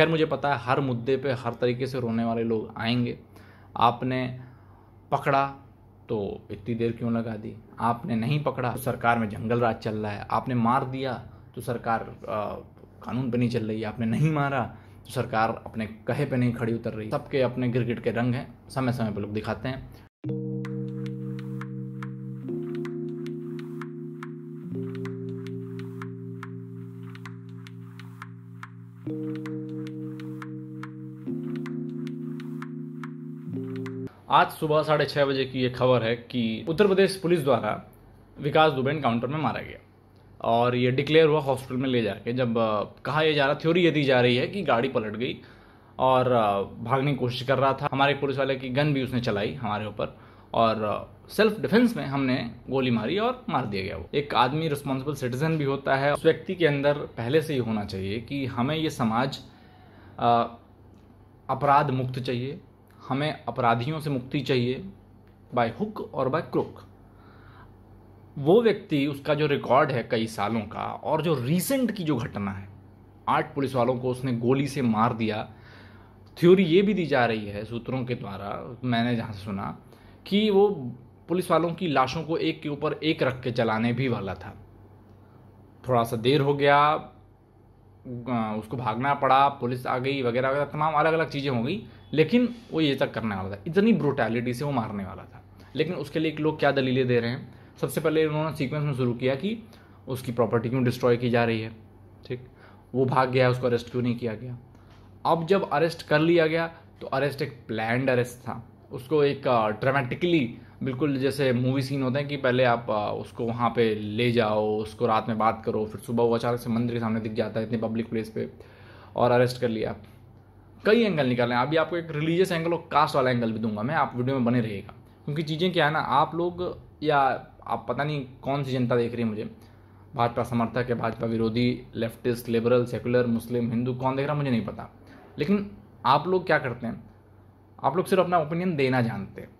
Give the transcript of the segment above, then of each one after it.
खैर मुझे पता है हर मुद्दे पे हर तरीके से रोने वाले लोग आएंगे आपने पकड़ा तो इतनी देर क्यों लगा दी आपने नहीं पकड़ा तो सरकार में जंगल राज चल रहा है आपने मार दिया तो सरकार आ, कानून पर नहीं चल रही है आपने नहीं मारा तो सरकार अपने कहे पे नहीं खड़ी उतर रही सबके अपने गिरगिट के रंग हैं समय समय पर लोग दिखाते हैं आज सुबह साढ़े छः बजे की ये खबर है कि उत्तर प्रदेश पुलिस द्वारा विकास दुबे काउंटर में मारा गया और ये डिक्लेयर हुआ हॉस्पिटल में ले जाके जब कहा यह जा रहा थ्योरी ये दी जा रही है कि गाड़ी पलट गई और भागने की कोशिश कर रहा था हमारे पुलिस वाले की गन भी उसने चलाई हमारे ऊपर और सेल्फ डिफेंस में हमने गोली मारी और मार दिया गया वो एक आदमी रिस्पॉन्सिबल सिटीजन भी होता है उस व्यक्ति के अंदर पहले से ही होना चाहिए कि हमें ये समाज अपराध मुक्त चाहिए हमें अपराधियों से मुक्ति चाहिए बाय हुक और बाय क्रुक वो व्यक्ति उसका जो रिकॉर्ड है कई सालों का और जो रीसेंट की जो घटना है आठ पुलिस वालों को उसने गोली से मार दिया थ्योरी ये भी दी जा रही है सूत्रों के द्वारा मैंने जहाँ सुना कि वो पुलिस वालों की लाशों को एक के ऊपर एक रख के चलाने भी वाला था थोड़ा सा देर हो गया उसको भागना पड़ा पुलिस आ गई वगैरह वगैरह तमाम अलग अलग चीज़ें हो गई लेकिन वो ये तक करने वाला था इतनी ब्रोटैलिटी से वो मारने वाला था लेकिन उसके लिए लोग क्या दलीलें दे रहे हैं सबसे पहले उन्होंने सीक्वेंस में शुरू किया कि उसकी प्रॉपर्टी क्यों डिस्ट्रॉय की जा रही है ठीक वो भाग गया उसको अरेस्ट क्यों नहीं किया गया अब जब अरेस्ट कर लिया गया तो अरेस्ट एक प्लैंड अरेस्ट था उसको एक ड्रामेटिकली uh, बिल्कुल जैसे मूवी सीन होते हैं कि पहले आप उसको वहाँ पे ले जाओ उसको रात में बात करो फिर सुबह वो अचानक से मंदिर के सामने दिख जाता है इतनी पब्लिक प्लेस पे और अरेस्ट कर लिया कई एंगल हैं अभी आपको एक रिलीजियस एंगल और कास्ट वाला एंगल भी दूंगा मैं आप वीडियो में बने रहेगा क्योंकि चीज़ें क्या है ना आप लोग या आप पता नहीं कौन सी जनता देख रही है मुझे भाजपा समर्थक है भाजपा विरोधी leftist liberal secular Muslim Hindu कौन देख रहा मुझे नहीं पता लेकिन आप लोग क्या करते हैं आप लोग सिर्फ अपना ओपिनियन देना जानते हैं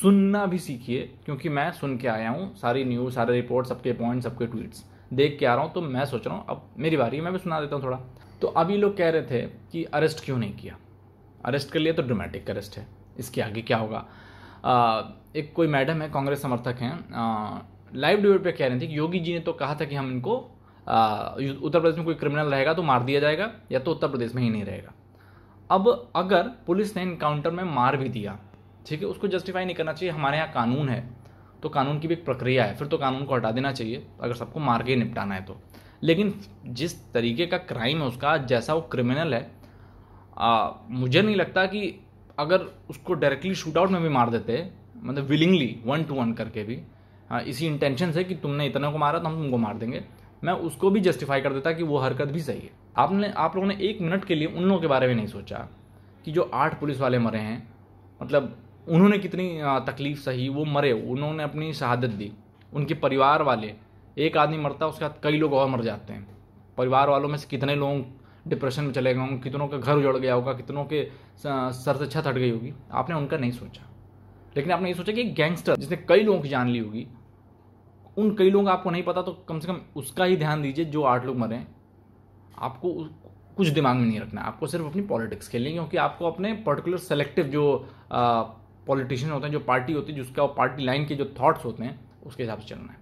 सुनना भी सीखिए क्योंकि मैं सुन के आया हूँ सारी न्यूज़ सारे रिपोर्ट सबके पॉइंट सबके ट्वीट्स देख के आ रहा हूँ तो मैं सोच रहा हूँ अब मेरी बारी है मैं भी सुना देता हूँ थोड़ा तो अभी लोग कह रहे थे कि अरेस्ट क्यों नहीं किया अरेस्ट के लिए तो ड्रोमेटिक अरेस्ट है इसके आगे क्या होगा आ, एक कोई मैडम है कांग्रेस समर्थक हैं लाइव डिबेट पे कह रहे थे कि योगी जी ने तो कहा था कि हम इनको उत्तर प्रदेश में कोई क्रिमिनल रहेगा तो मार दिया जाएगा या तो उत्तर प्रदेश में ही नहीं रहेगा अब अगर पुलिस ने इनकाउंटर में मार भी दिया ठीक है उसको जस्टिफाई नहीं करना चाहिए हमारे यहाँ कानून है तो कानून की भी एक प्रक्रिया है फिर तो कानून को हटा देना चाहिए अगर सबको मार के निपटाना है तो लेकिन जिस तरीके का क्राइम है उसका जैसा वो क्रिमिनल है आ, मुझे नहीं लगता कि अगर उसको डायरेक्टली शूट आउट में भी मार देते मतलब विलिंगली वन टू वन करके भी आ, इसी इंटेंशन से कि तुमने इतने को मारा तो हम तुमको मार देंगे मैं उसको भी जस्टिफाई कर देता कि वो हरकत भी सही है आपने आप लोगों ने एक मिनट के लिए उन लोगों के बारे में नहीं सोचा कि जो आठ पुलिस वाले मरे हैं मतलब उन्होंने कितनी तकलीफ़ सही वो मरे उन्होंने अपनी शहादत दी उनके परिवार वाले एक आदमी मरता है उसके बाद कई लोग और मर जाते हैं परिवार वालों में से कितने लोग डिप्रेशन में चले गए होंगे कितनों का घर उजड़ गया होगा कितनों के सर से छत हट गई होगी आपने उनका नहीं सोचा लेकिन आपने ये सोचा कि गैंगस्टर जिसने कई लोगों की जान ली होगी उन कई लोगों का आपको नहीं पता तो कम से कम उसका ही ध्यान दीजिए जो आठ लोग मरे आपको कुछ दिमाग में नहीं रखना आपको सिर्फ अपनी पॉलिटिक्स खेलनी क्योंकि आपको अपने पर्टिकुलर सेलेक्टिव जो पॉलिटिशियन होते हैं जो पार्टी होती है जिसका पार्टी लाइन के जो थाट्स होते हैं उसके हिसाब से चलना है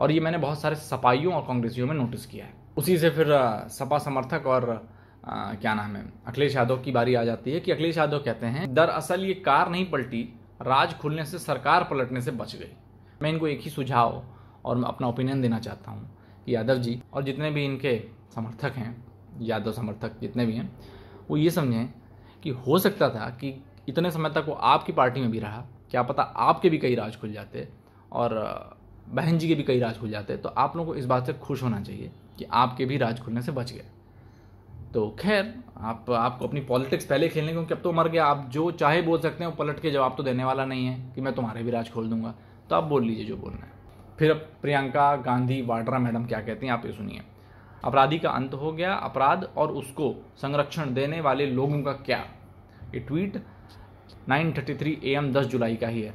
और ये मैंने बहुत सारे सपाइयों और कांग्रेसियों में नोटिस किया है उसी से फिर सपा समर्थक और आ, क्या नाम है अखिलेश यादव की बारी आ जाती है कि अखिलेश यादव कहते हैं दरअसल ये कार नहीं पलटी राज खुलने से सरकार पलटने से बच गई मैं इनको एक ही सुझाव और अपना ओपिनियन देना चाहता हूँ कि यादव जी और जितने भी इनके समर्थक हैं यादव समर्थक जितने भी हैं वो ये समझें कि हो सकता था कि इतने समय तक वो आपकी पार्टी में भी रहा क्या पता आपके भी कई राज खुल जाते और बहन जी के भी कई राज खुल जाते तो आप लोगों को इस बात से खुश होना चाहिए कि आपके भी राज खुलने से बच गए तो खैर आप आपको अपनी पॉलिटिक्स पहले खेलने क्योंकि अब तो मर गया आप जो चाहे बोल सकते हैं वो पलट के जवाब तो देने वाला नहीं है कि मैं तुम्हारे भी राज खोल दूंगा तो आप बोल लीजिए जो बोलना है फिर अब प्रियंका गांधी वाड्रा मैडम क्या कहती हैं आप ये सुनिए अपराधी का अंत हो गया अपराध और उसको संरक्षण देने वाले लोगों का क्या ये tweet nine thirty three A M दस जुलाई का ही है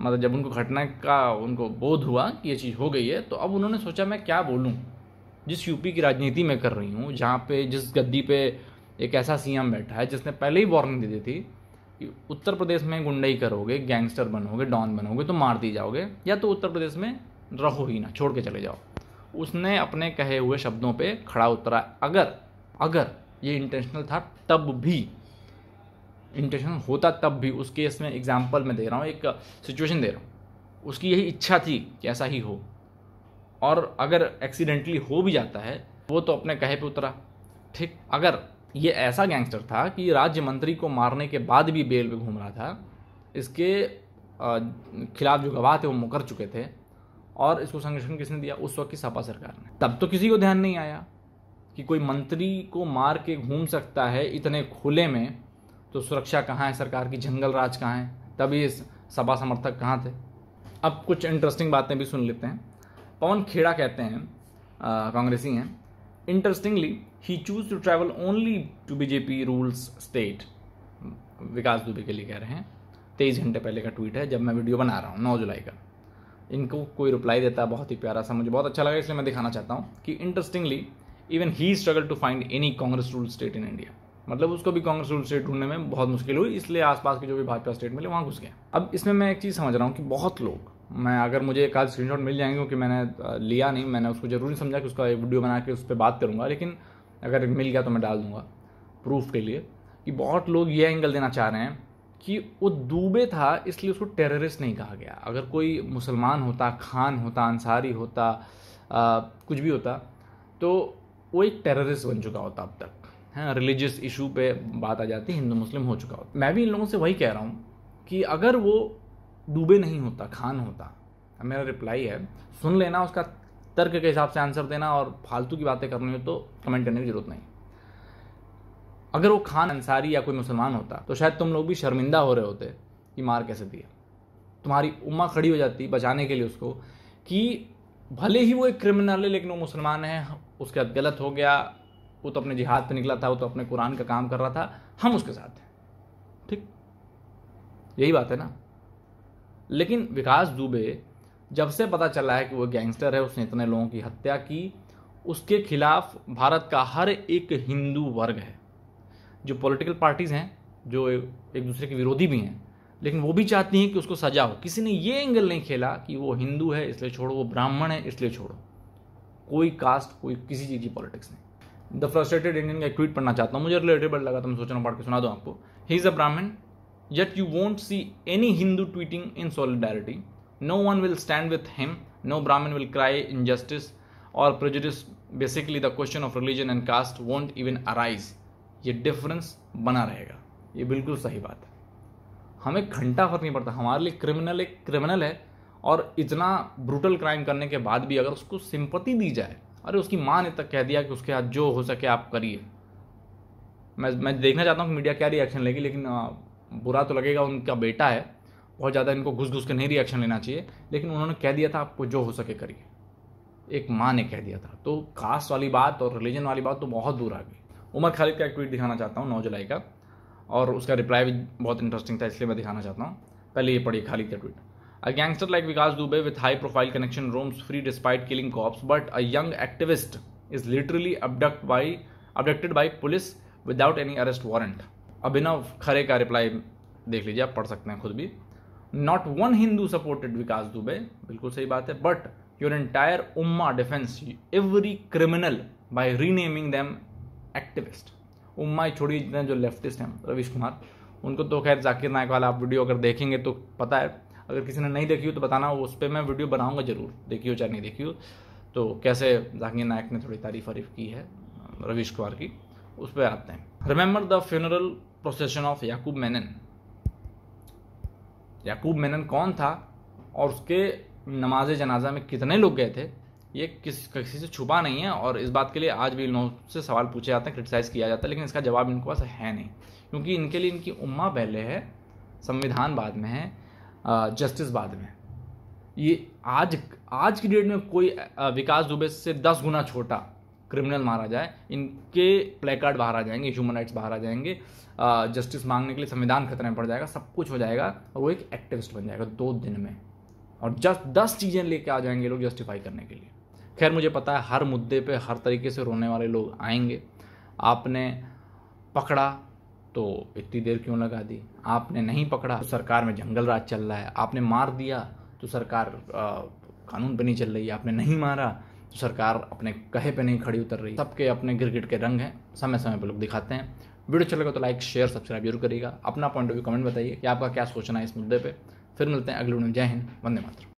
मतलब जब उनको घटना का उनको बोध हुआ कि ये चीज़ हो गई है तो अब उन्होंने सोचा मैं क्या बोलूँ जिस यूपी की राजनीति में कर रही हूँ जहाँ पे जिस गद्दी पे एक ऐसा सीएम बैठा है जिसने पहले ही वार्निंग दे दी थी कि उत्तर प्रदेश में गुंडई करोगे गैंगस्टर बनोगे डॉन बनोगे तो मार दी जाओगे या तो उत्तर प्रदेश में रहो ही ना छोड़ के चले जाओ उसने अपने कहे हुए शब्दों पे खड़ा उतरा अगर अगर ये इंटेंशनल था तब भी इंटेंशन होता तब भी उस केस में एग्जाम्पल मैं दे रहा हूँ एक सिचुएशन uh, दे रहा हूँ उसकी यही इच्छा थी कि ऐसा ही हो और अगर एक्सीडेंटली हो भी जाता है वो तो अपने कहे पे उतरा ठीक अगर ये ऐसा गैंगस्टर था कि राज्य मंत्री को मारने के बाद भी बेल पे घूम रहा था इसके uh, खिलाफ जो गवाह थे वो मुकर चुके थे और इसको संरक्षण किसने दिया उस वक्त की सपा सरकार ने तब तो किसी को ध्यान नहीं आया कि कोई मंत्री को मार के घूम सकता है इतने खुले में तो सुरक्षा कहाँ है सरकार की जंगल राज कहाँ है तभी सपा समर्थक कहाँ थे अब कुछ इंटरेस्टिंग बातें भी सुन लेते हैं पवन खेड़ा कहते हैं कांग्रेसी हैं interestingly he choose to travel only to BJP rules state Vikas Dubey के लिए कह रहे हैं तेईस घंटे पहले का ट्वीट है जब मैं वीडियो बना रहा हूँ नौ जुलाई का इनको कोई रिप्लाई देता है बहुत ही प्यारा सा मुझे बहुत अच्छा लगा इसलिए मैं दिखाना चाहता हूँ कि interestingly even he struggle to find any Congress rule state in India मतलब उसको भी कांग्रेस रूल स्टेट ढूंढने में बहुत मुश्किल हुई इसलिए आसपास के जो भी भाजपा स्टेट मिले वहाँ घुस गए अब इसमें मैं एक चीज़ समझ रहा हूँ कि बहुत लोग मैं अगर मुझे एक आध स्क्रीनशॉट मिल जाएंगे क्योंकि मैंने लिया नहीं मैंने उसको ज़रूरी समझा कि उसका एक वीडियो बना के उस पर बात करूँगा लेकिन अगर मिल गया तो मैं डाल दूँगा प्रूफ के लिए कि बहुत लोग ये एंगल देना चाह रहे हैं कि वो दूबे था इसलिए उसको टेररिस्ट नहीं कहा गया अगर कोई मुसलमान होता खान होता अंसारी होता आ, कुछ भी होता तो वो एक टेररिस्ट बन चुका होता अब तक है रिलीजियस इशू पे बात आ जाती है हिंदू मुस्लिम हो चुका होता मैं भी इन लोगों से वही कह रहा हूँ कि अगर वो डूबे नहीं होता खान होता मेरा रिप्लाई है सुन लेना उसका तर्क के हिसाब से आंसर देना और फालतू की बातें करनी हो तो कमेंट करने की जरूरत नहीं अगर वो खान अंसारी या कोई मुसलमान होता तो शायद तुम लोग भी शर्मिंदा हो रहे होते कि मार कैसे दिया तुम्हारी उम्मा खड़ी हो जाती बचाने के लिए उसको कि भले ही वो एक क्रिमिनल है लेकिन वो मुसलमान है उसके बाद गलत हो गया वो तो अपने जिहाद पे निकला था वो तो अपने कुरान का काम कर रहा था हम उसके साथ हैं ठीक यही बात है ना लेकिन विकास दुबे जब से पता चला है कि वो गैंगस्टर है उसने इतने लोगों की हत्या की उसके खिलाफ भारत का हर एक हिंदू वर्ग है जो पॉलिटिकल पार्टीज़ हैं जो एक दूसरे के विरोधी भी हैं लेकिन वो भी चाहती हैं कि उसको सजा हो किसी ने ये एंगल नहीं खेला कि वो हिंदू है इसलिए छोड़ो वो ब्राह्मण है इसलिए छोड़ो कोई कास्ट कोई किसी चीज़ की पॉलिटिक्स नहीं द फ्रस्ट्रेटेड इंडियन का ट्वीट पढ़ना चाहता हूँ मुझे रिलेटेबल लगा तो मैं सोच रहा हूँ पढ़ के सुना दो आपको ही is a Brahmin yet you won't see any Hindu tweeting in solidarity no one will stand with him no Brahmin will cry injustice और prejudice basically the question of religion and caste won't even arise ये difference बना रहेगा ये बिल्कुल सही बात है हमें घंटा फर्क नहीं पड़ता हमारे लिए क्रिमिनल एक क्रिमिनल है और इतना ब्रूटल क्राइम करने के बाद भी अगर उसको सिंपति दी जाए अरे उसकी माँ ने तक कह दिया कि उसके हाथ जो हो सके आप करिए मैं मैं देखना चाहता हूँ कि मीडिया क्या रिएक्शन लेगी लेकिन बुरा तो लगेगा उनका बेटा है बहुत ज़्यादा इनको घुस घुस के नहीं रिएक्शन लेना चाहिए लेकिन उन्होंने कह दिया था आपको जो हो सके करिए एक माँ ने कह दिया था तो कास्ट वाली बात और रिलीजन वाली बात तो बहुत दूर आ गई उमर खालिद का एक ट्वीट दिखाना चाहता हूँ नौ जुलाई का और उसका रिप्लाई भी बहुत इंटरेस्टिंग था इसलिए मैं दिखाना चाहता हूँ पहले ये पढ़िए खालिद का tweet A gangster like Vikas Dubey with high profile connection roams free despite killing cops, but a young activist is literally abducted by abducted by police without any arrest warrant. Abhinav Khare का रिप्लाई देख लीजिए आप पढ़ सकते हैं खुद भी not one Hindu supported Vikas Dubey बिल्कुल सही बात है बट योर एंटायर उम्मा defence every criminal by renaming them activist उम्मा ही छोड़िए जितने जो लेफ्टिस्ट हैं रविश कुमार उनको तो खैर जाकिर नायक वाला आप वीडियो अगर देखेंगे तो पता है अगर किसी ने नहीं देखी हो तो बताना उस पर मैं वीडियो बनाऊँगा जरूर देखी हो चाहे नहीं देखी हो तो कैसे जाकिर नायक ने थोड़ी तारीफ वारीफ की है रवीश कुमार की उस पर आते हैं remember the funeral procession of Yakub Memon Yakub Memon कौन था और उसके नमाज जनाजा में कितने लोग गए थे ये किस किसी से छुपा नहीं है और इस बात के लिए आज भी इन लोगों से सवाल पूछे जाते हैं क्रिटिसाइज़ किया जाता है लेकिन इसका जवाब इनके पास है नहीं क्योंकि इनके लिए इनकी उम्मा पहले है संविधान बाद में है जस्टिस बाद में ये आज आज की डेट में कोई विकास दुबे से दस गुना छोटा क्रिमिनल मारा जाए इनके प्लेकार्ड बाहर आ जाएंगे ह्यूमन राइट्स बाहर आ जाएंगे जस्टिस मांगने के लिए संविधान खतरे में पड़ जाएगा सब कुछ हो जाएगा और वो एक एक्टिविस्ट बन जाएगा दो दिन में और जस्ट दस चीज़ें लेके आ जाएंगे लोग जस्टिफाई करने के लिए खैर मुझे पता है हर मुद्दे पे हर तरीके से रोने वाले लोग आएंगे आपने पकड़ा तो इतनी देर क्यों लगा दी आपने नहीं पकड़ा तो सरकार में जंगल राज चल रहा है आपने मार दिया तो सरकार आ, कानून पे नहीं चल रही आपने नहीं मारा तो सरकार अपने कहे पे नहीं खड़ी उतर रही सबके अपने गिरगिट के रंग हैं समय समय पर लोग दिखाते हैं वीडियो चलेगा अच्छा तो लाइक शेयर सब्सक्राइब जरूर करिएगा अपना पॉइंट ऑफ व्यू कमेंट बताइए कि आपका क्या सोचना है इस मुद्दे पर फिर मिलते हैं अगले वीडियो में जय हिंद वंदे मातरम